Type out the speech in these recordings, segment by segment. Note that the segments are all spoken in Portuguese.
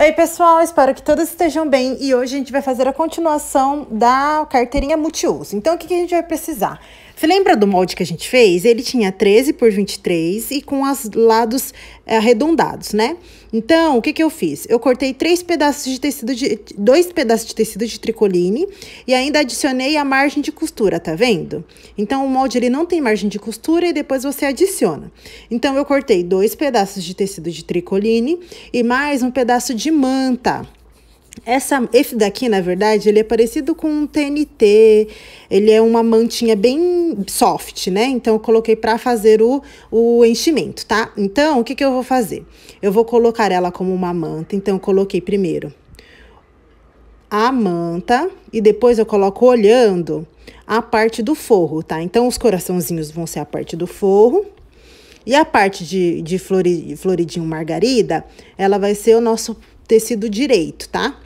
Ei pessoal, espero que todos estejam bem e hoje a gente vai fazer a continuação da carteirinha multiuso. Então, o que, que a gente vai precisar? Você lembra do molde que a gente fez? Ele tinha 13 por 23 e com os lados eh, arredondados, né? Então, o que, que eu fiz? Eu cortei três pedaços de tecido de. dois pedaços de tecido de tricoline e ainda adicionei a margem de costura, tá vendo? Então, o molde ele não tem margem de costura e depois você adiciona. Então, eu cortei dois pedaços de tecido de tricoline e mais um pedaço de manta. Essa, esse daqui, na verdade, ele é parecido com um TNT, ele é uma mantinha bem soft, né? Então, eu coloquei para fazer o, o enchimento, tá? Então, o que, que eu vou fazer? Eu vou colocar ela como uma manta, então, eu coloquei primeiro a manta e depois eu coloco olhando a parte do forro, tá? Então, os coraçãozinhos vão ser a parte do forro. E a parte de, de floridinho margarida, ela vai ser o nosso tecido direito, tá?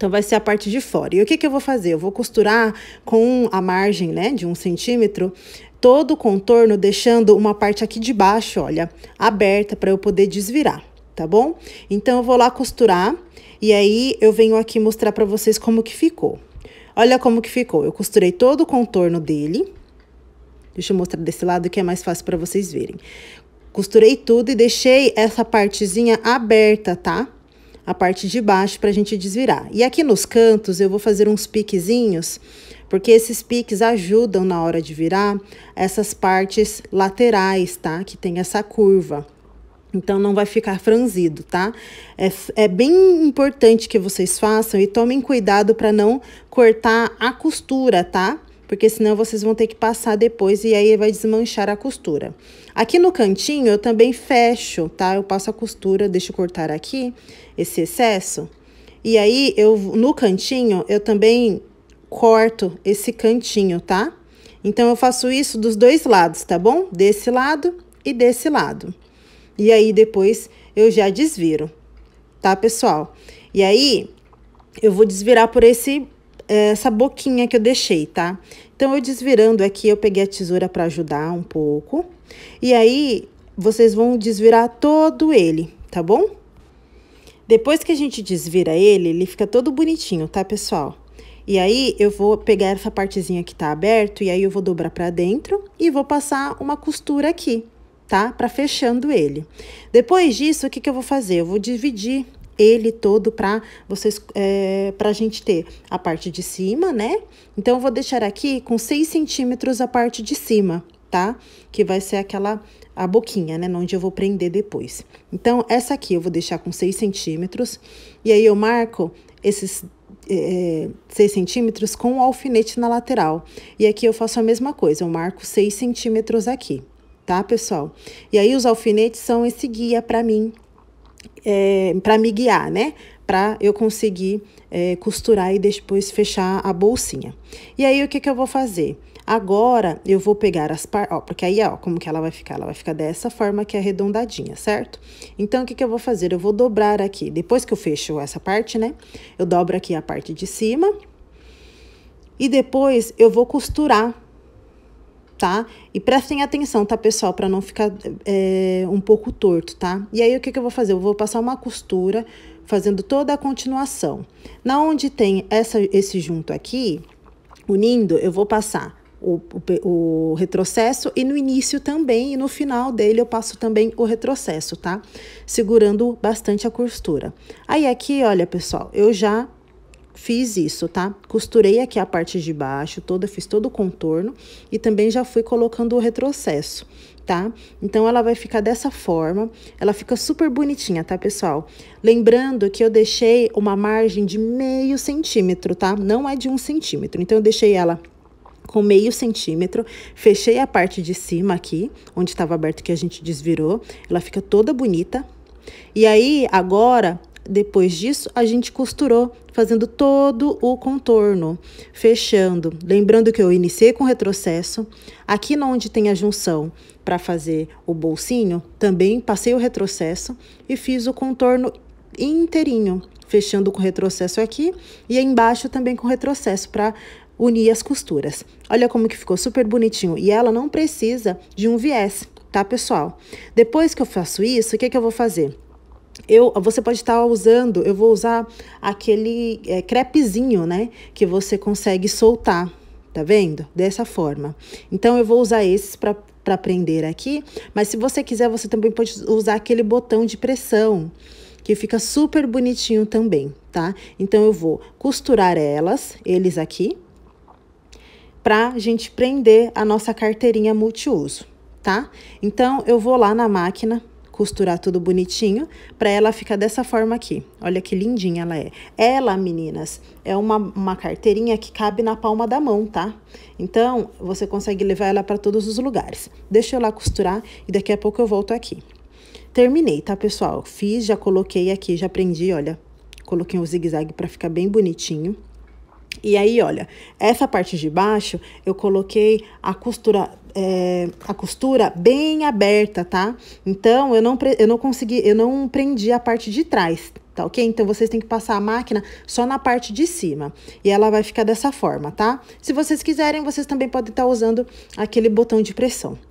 Então, vai ser a parte de fora. E o que, que eu vou fazer? Eu vou costurar com a margem né, de um centímetro todo o contorno, deixando uma parte aqui de baixo, olha, aberta para eu poder desvirar, tá bom? Então, eu vou lá costurar e aí eu venho aqui mostrar para vocês como que ficou. Olha como que ficou. Eu costurei todo o contorno dele. Deixa eu mostrar desse lado que é mais fácil para vocês verem. Costurei tudo e deixei essa partezinha aberta, tá? Tá? a parte de baixo para a gente desvirar. E aqui nos cantos eu vou fazer uns piquezinhos, porque esses piques ajudam na hora de virar essas partes laterais, tá? Que tem essa curva. Então, não vai ficar franzido, tá? É, é bem importante que vocês façam e tomem cuidado para não cortar a costura, tá? porque senão vocês vão ter que passar depois e aí vai desmanchar a costura. Aqui no cantinho eu também fecho, tá? Eu passo a costura, deixo cortar aqui esse excesso. E aí eu no cantinho eu também corto esse cantinho, tá? Então eu faço isso dos dois lados, tá bom? Desse lado e desse lado. E aí depois eu já desviro, tá, pessoal? E aí eu vou desvirar por esse eh, essa boquinha que eu deixei, tá? Então, eu desvirando aqui, eu peguei a tesoura para ajudar um pouco. E aí, vocês vão desvirar todo ele, tá bom? Depois que a gente desvira ele, ele fica todo bonitinho, tá, pessoal? E aí, eu vou pegar essa partezinha que tá aberto, e aí eu vou dobrar pra dentro e vou passar uma costura aqui, tá? Pra fechando ele. Depois disso, o que que eu vou fazer? Eu vou dividir ele todo para vocês, é, para a gente ter a parte de cima, né? Então, eu vou deixar aqui com 6 centímetros a parte de cima, tá? Que vai ser aquela a boquinha, né? Onde eu vou prender depois. Então, essa aqui eu vou deixar com 6 centímetros. E aí, eu marco esses 6 é, é, centímetros com o um alfinete na lateral. E aqui eu faço a mesma coisa, eu marco 6 centímetros aqui, tá, pessoal? E aí, os alfinetes são esse guia para mim, é, para me guiar, né? Para eu conseguir é, costurar e depois fechar a bolsinha. E aí, o que, que eu vou fazer? Agora, eu vou pegar as partes, ó, porque aí, ó, como que ela vai ficar? Ela vai ficar dessa forma que é arredondadinha, certo? Então, o que que eu vou fazer? Eu vou dobrar aqui, depois que eu fecho essa parte, né? Eu dobro aqui a parte de cima e depois eu vou costurar tá? E prestem atenção, tá, pessoal, para não ficar é, um pouco torto, tá? E aí, o que, que eu vou fazer? Eu vou passar uma costura fazendo toda a continuação. Na onde tem essa, esse junto aqui, unindo, eu vou passar o, o, o retrocesso e no início também, e no final dele eu passo também o retrocesso, tá? Segurando bastante a costura. Aí, aqui, olha, pessoal, eu já fiz isso, tá? Costurei aqui a parte de baixo toda, fiz todo o contorno e também já fui colocando o retrocesso, tá? Então, ela vai ficar dessa forma, ela fica super bonitinha, tá, pessoal? Lembrando que eu deixei uma margem de meio centímetro, tá? Não é de um centímetro, então eu deixei ela com meio centímetro, fechei a parte de cima aqui, onde estava aberto que a gente desvirou, ela fica toda bonita. E aí, agora, depois disso, a gente costurou, fazendo todo o contorno, fechando. Lembrando que eu iniciei com retrocesso. Aqui onde tem a junção para fazer o bolsinho, também passei o retrocesso e fiz o contorno inteirinho, fechando com retrocesso aqui e embaixo também com retrocesso para unir as costuras. Olha como que ficou super bonitinho e ela não precisa de um viés, tá pessoal? Depois que eu faço isso, o que, que eu vou fazer? eu, você pode estar usando, eu vou usar aquele é, crepezinho, né? Que você consegue soltar, tá vendo? Dessa forma. Então, eu vou usar esses para para prender aqui, mas se você quiser, você também pode usar aquele botão de pressão, que fica super bonitinho também, tá? Então, eu vou costurar elas, eles aqui, pra gente prender a nossa carteirinha multiuso, tá? Então, eu vou lá na máquina costurar tudo bonitinho, para ela ficar dessa forma aqui. Olha que lindinha ela é. Ela, meninas, é uma, uma carteirinha que cabe na palma da mão, tá? Então, você consegue levar ela para todos os lugares. Deixa eu lá costurar e daqui a pouco eu volto aqui. Terminei, tá, pessoal? Fiz, já coloquei aqui, já prendi, olha. Coloquei um zigue-zague para ficar bem bonitinho. E aí, olha, essa parte de baixo eu coloquei a costura é, a costura bem aberta, tá? Então, eu não, eu não consegui, eu não prendi a parte de trás, tá ok? Então, vocês têm que passar a máquina só na parte de cima. E ela vai ficar dessa forma, tá? Se vocês quiserem, vocês também podem estar tá usando aquele botão de pressão.